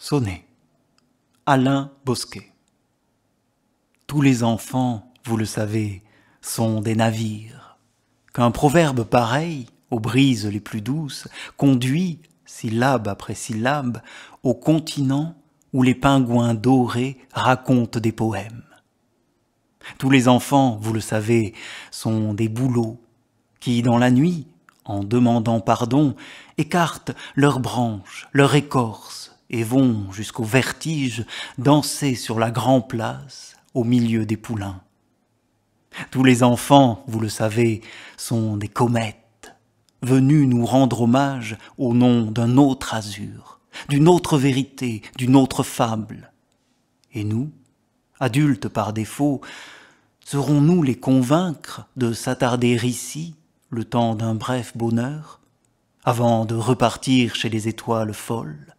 Sonnet. Alain Bosquet. Tous les enfants, vous le savez, sont des navires, qu'un proverbe pareil, aux brises les plus douces, conduit, syllabe après syllabe, au continent où les pingouins dorés racontent des poèmes. Tous les enfants, vous le savez, sont des bouleaux qui, dans la nuit, en demandant pardon, écartent leurs branches, leur écorce, et vont jusqu'au vertige danser sur la grande place au milieu des poulains. Tous les enfants, vous le savez, sont des comètes, venus nous rendre hommage au nom d'un autre azur, d'une autre vérité, d'une autre fable. Et nous, adultes par défaut, serons-nous les convaincre de s'attarder ici, le temps d'un bref bonheur, avant de repartir chez les étoiles folles